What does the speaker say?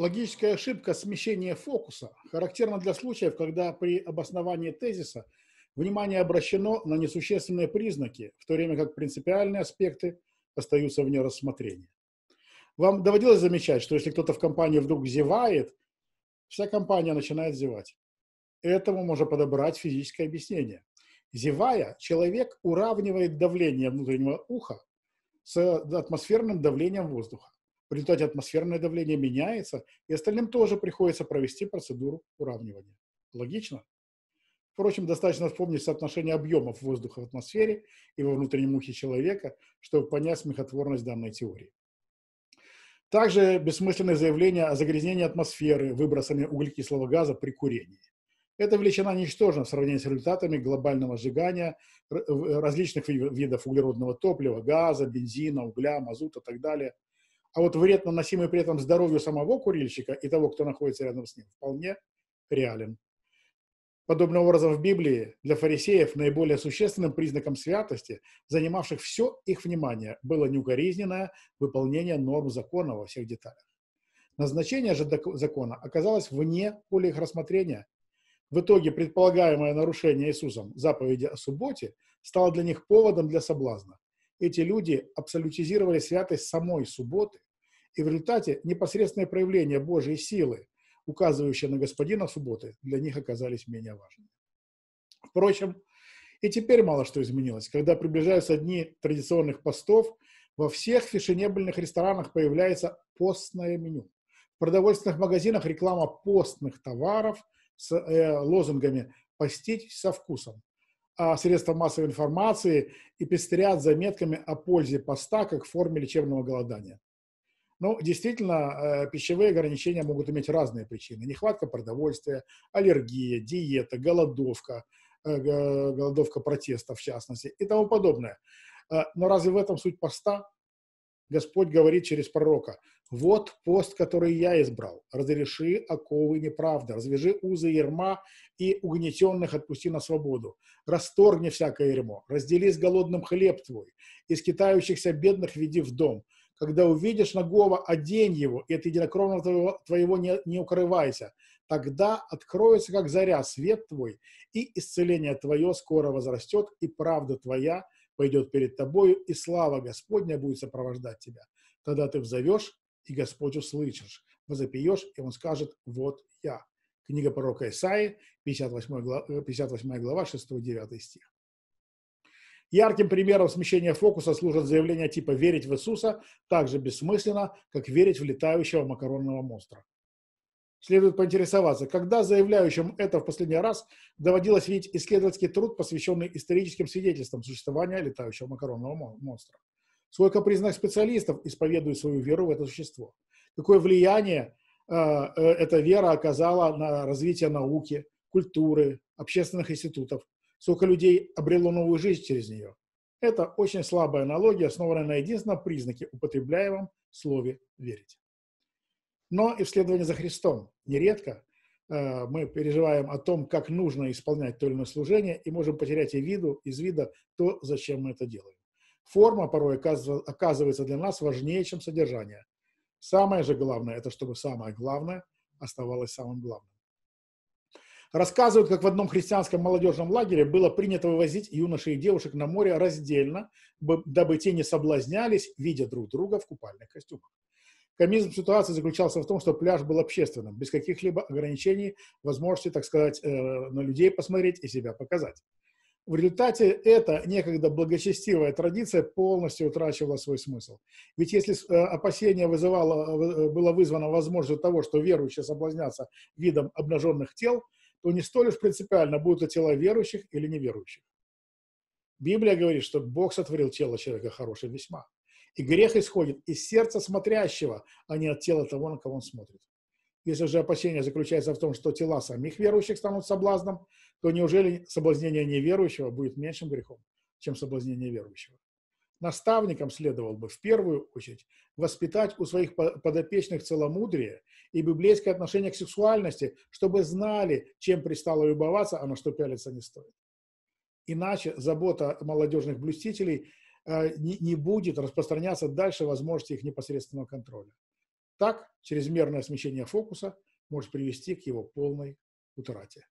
Логическая ошибка смещения фокуса характерна для случаев, когда при обосновании тезиса внимание обращено на несущественные признаки, в то время как принципиальные аспекты остаются вне рассмотрения. Вам доводилось замечать, что если кто-то в компании вдруг зевает, вся компания начинает зевать. Этому можно подобрать физическое объяснение. Зевая, человек уравнивает давление внутреннего уха с атмосферным давлением воздуха. В результате атмосферное давление меняется, и остальным тоже приходится провести процедуру уравнивания. Логично? Впрочем, достаточно вспомнить соотношение объемов воздуха в атмосфере и во внутреннем ухе человека, чтобы понять смехотворность данной теории. Также бессмысленное заявление о загрязнении атмосферы выбросами углекислого газа при курении. Эта величина ничтожна в сравнении с результатами глобального сжигания различных видов углеродного топлива, газа, бензина, угля, мазута и так далее – а вот вред, наносимый при этом здоровью самого курильщика и того, кто находится рядом с ним, вполне реален. Подобным образом в Библии для фарисеев наиболее существенным признаком святости, занимавших все их внимание, было неукоризненное выполнение норм закона во всех деталях. Назначение же закона оказалось вне поля их рассмотрения. В итоге предполагаемое нарушение Иисусом заповеди о субботе стало для них поводом для соблазна эти люди абсолютизировали святость самой субботы, и в результате непосредственное проявление Божьей силы, указывающее на господина субботы, для них оказались менее важными. Впрочем, и теперь мало что изменилось. Когда приближаются дни традиционных постов, во всех фешенебельных ресторанах появляется постное меню. В продовольственных магазинах реклама постных товаров с э, лозунгами «Постить со вкусом». А, средства массовой информации и пестрят заметками о пользе поста как форме лечебного голодания. Ну, действительно, э, пищевые ограничения могут иметь разные причины. Нехватка продовольствия, аллергия, диета, голодовка, э, голодовка протеста в частности и тому подобное. Э, но разве в этом суть поста? Господь говорит через пророка, «Вот пост, который я избрал, разреши оковы неправды, развяжи узы ерма и угнетенных отпусти на свободу, расторгни всякое ермо, раздели с голодным хлеб твой, из китающихся бедных веди в дом, когда увидишь нагого, одень его, и от единокровного твоего, твоего не, не укрывайся. Тогда откроется, как заря, свет твой, и исцеление твое скоро возрастет, и правда твоя – пойдет перед тобою, и слава Господня будет сопровождать тебя. Тогда ты взовешь, и Господь услышишь, возопиешь и Он скажет «Вот я». Книга пророка Исаи, 58 э, глава 6-9 стих. Ярким примером смещения фокуса служат заявления типа «верить в Иисуса» так же бессмысленно, как верить в летающего макаронного монстра следует поинтересоваться, когда заявляющим это в последний раз доводилось видеть исследовательский труд, посвященный историческим свидетельствам существования летающего макаронного монстра? Сколько признак специалистов исповедует свою веру в это существо? Какое влияние э, э, эта вера оказала на развитие науки, культуры, общественных институтов? Сколько людей обрело новую жизнь через нее? Это очень слабая аналогия, основанная на единственном признаке, употребляемом слове «верить» но и в следовании за Христом. Нередко э, мы переживаем о том, как нужно исполнять то или иное служение, и можем потерять и виду, из вида то, зачем мы это делаем. Форма порой оказывается для нас важнее, чем содержание. Самое же главное – это чтобы самое главное оставалось самым главным. Рассказывают, как в одном христианском молодежном лагере было принято вывозить юношей и девушек на море раздельно, дабы те не соблазнялись, видя друг друга в купальных костюмах. Комизм ситуации заключался в том, что пляж был общественным, без каких-либо ограничений, возможности, так сказать, э, на людей посмотреть и себя показать. В результате эта некогда благочестивая традиция полностью утрачивала свой смысл. Ведь если э, опасение вызывало, э, было вызвано возможностью того, что верующие соблазнятся видом обнаженных тел, то не столь уж принципиально, будут это тела верующих или неверующих. Библия говорит, что Бог сотворил тело человека хорошее весьма. И грех исходит из сердца смотрящего, а не от тела того, на кого он смотрит. Если же опасение заключается в том, что тела самих верующих станут соблазном, то неужели соблазнение неверующего будет меньшим грехом, чем соблазнение верующего? Наставникам следовало бы в первую очередь воспитать у своих подопечных целомудрие и библейское отношение к сексуальности, чтобы знали, чем пристало любоваться, а на что пялиться не стоит. Иначе забота молодежных блюстителей Э, не, будет распространяться дальше возможности их непосредственного контроля. Так, чрезмерное смещение фокуса может привести к его полной утрате.